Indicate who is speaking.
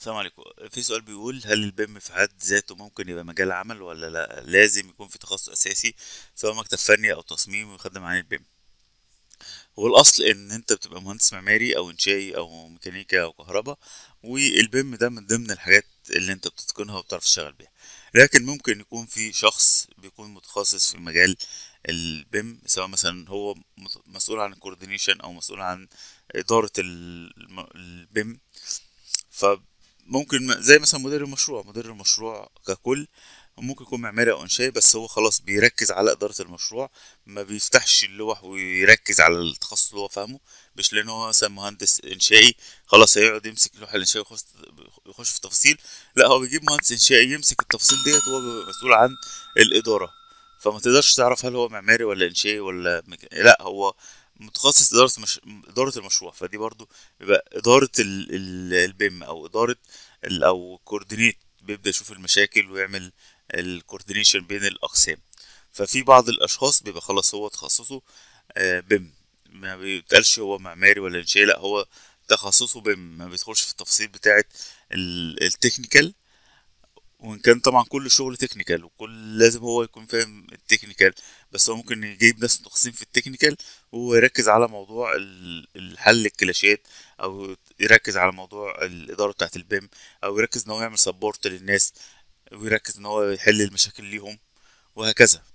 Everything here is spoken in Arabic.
Speaker 1: السلام عليكم في سؤال بيقول هل البيم في حد ذاته ممكن يبقى مجال عمل ولا لا لازم يكون في تخصص اساسي سواء مكتب فني او تصميم ويخدم عن البيم هو الاصل ان انت بتبقى مهندس معماري او انشائي او ميكانيكا او كهرباء والبيم ده من ضمن الحاجات اللي انت بتتقنها وبتعرف تشتغل بيها لكن ممكن يكون في شخص بيكون متخصص في مجال البيم سواء مثلا هو مسؤول عن الكوردينيشن او مسؤول عن اداره البيم ف ممكن زي مثلا مدير المشروع مدير المشروع ككل ممكن يكون معماري او انشائي بس هو خلاص بيركز على اداره المشروع ما بيفتحش اللوح ويركز على التخصص اللي هو فاهمه مش لان هو مثلا مهندس انشائي خلاص هيقعد يمسك اللوحه الانشائي ويخش يخش في تفاصيل لا هو بيجيب مهندس انشائي يمسك التفاصيل ديت وهو بيبقى مسؤول عن الاداره فما تقدرش تعرف هل هو معماري ولا انشائي ولا مك... لا هو متخصص اداره مش... اداره المشروع فدي برضو بيبقى اداره ال... البيم او اداره ال... او كوردينيت بيبدا يشوف المشاكل ويعمل الكوردينيشن بين الاقسام ففي بعض الاشخاص بيبقى خلاص هو تخصصه آه، بيم ما بيتقالش هو معماري ولا انشائي لا هو تخصصه بيم ما بيدخلش في التفاصيل بتاعه التكنيكال وان كان طبعا كل شغل تكنيكال وكل لازم هو يكون فاهم التكنيكال بس هو ممكن يجيب ناس متخصصين في التكنيكال وهو يركز على موضوع الحل الكلاشات او يركز على موضوع الاداره بتاعه البيم او يركز ان هو يعمل سبورت للناس ويركز ان هو يحل المشاكل ليهم وهكذا